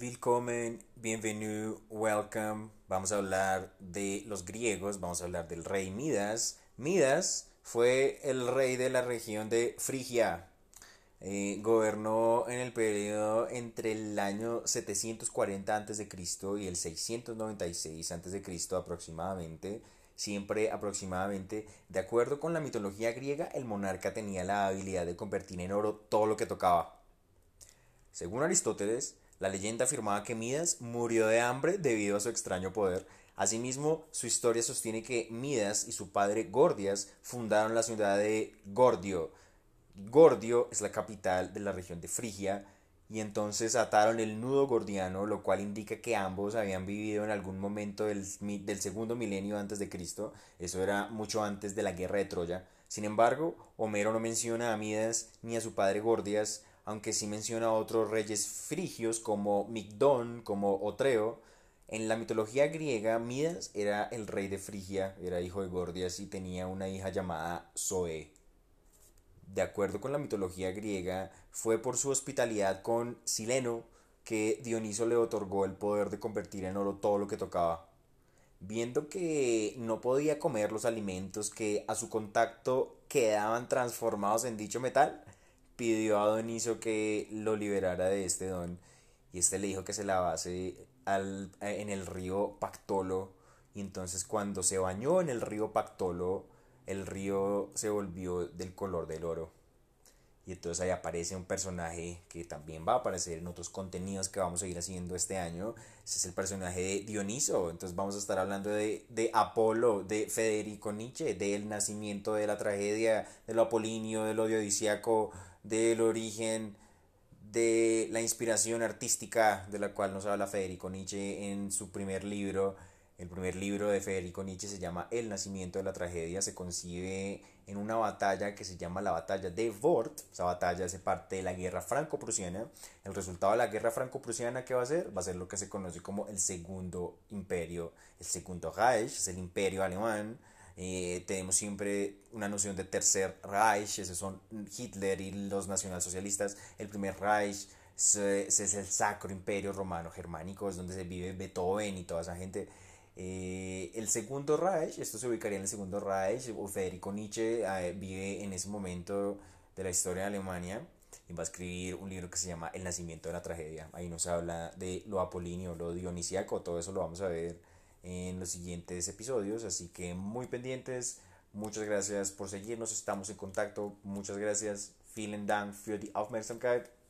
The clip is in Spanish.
Willkommen, bienvenido, welcome. Vamos a hablar de los griegos, vamos a hablar del rey Midas. Midas fue el rey de la región de Frigia. Eh, gobernó en el periodo entre el año 740 a.C. y el 696 a.C. aproximadamente. Siempre aproximadamente, de acuerdo con la mitología griega, el monarca tenía la habilidad de convertir en oro todo lo que tocaba. Según Aristóteles, la leyenda afirmaba que Midas murió de hambre debido a su extraño poder. Asimismo, su historia sostiene que Midas y su padre Gordias fundaron la ciudad de Gordio. Gordio es la capital de la región de Frigia y entonces ataron el nudo gordiano, lo cual indica que ambos habían vivido en algún momento del, del segundo milenio antes de Cristo. Eso era mucho antes de la guerra de Troya. Sin embargo, Homero no menciona a Midas ni a su padre Gordias, aunque sí menciona a otros reyes frigios como Migdón, como Otreo. En la mitología griega, Midas era el rey de Frigia, era hijo de Gordias y tenía una hija llamada Zoe. De acuerdo con la mitología griega, fue por su hospitalidad con Sileno que Dioniso le otorgó el poder de convertir en oro todo lo que tocaba. Viendo que no podía comer los alimentos que a su contacto quedaban transformados en dicho metal, pidió a Doniso que lo liberara de este don y este le dijo que se lavase al, eh, en el río Pactolo y entonces cuando se bañó en el río Pactolo el río se volvió del color del oro y entonces ahí aparece un personaje que también va a aparecer en otros contenidos que vamos a ir haciendo este año. Ese es el personaje de Dioniso. Entonces vamos a estar hablando de, Apolo, de Federico Nietzsche, del nacimiento de la tragedia, de lo apolinio, de lo del origen, de la inspiración artística de la cual nos habla Federico Nietzsche en su primer libro. El primer libro de Federico Nietzsche se llama El nacimiento de la tragedia, se concibe en una batalla que se llama la batalla de Wörth. Esa batalla hace parte de la guerra franco-prusiana. El resultado de la guerra franco-prusiana, ¿qué va a ser? Va a ser lo que se conoce como el segundo imperio, el segundo Reich, es el imperio alemán. Eh, tenemos siempre una noción de tercer Reich, esos son Hitler y los nacionalsocialistas. El primer Reich es, es el sacro imperio romano germánico, es donde se vive Beethoven y toda esa gente. Eh, el segundo Reich, esto se ubicaría en el segundo Reich, Federico Nietzsche eh, vive en ese momento de la historia de Alemania y va a escribir un libro que se llama El nacimiento de la tragedia. Ahí nos habla de lo apolíneo, lo dionisíaco, todo eso lo vamos a ver en los siguientes episodios, así que muy pendientes. Muchas gracias por seguirnos, estamos en contacto. Muchas gracias. Vielen Dank für die Aufmerksamkeit.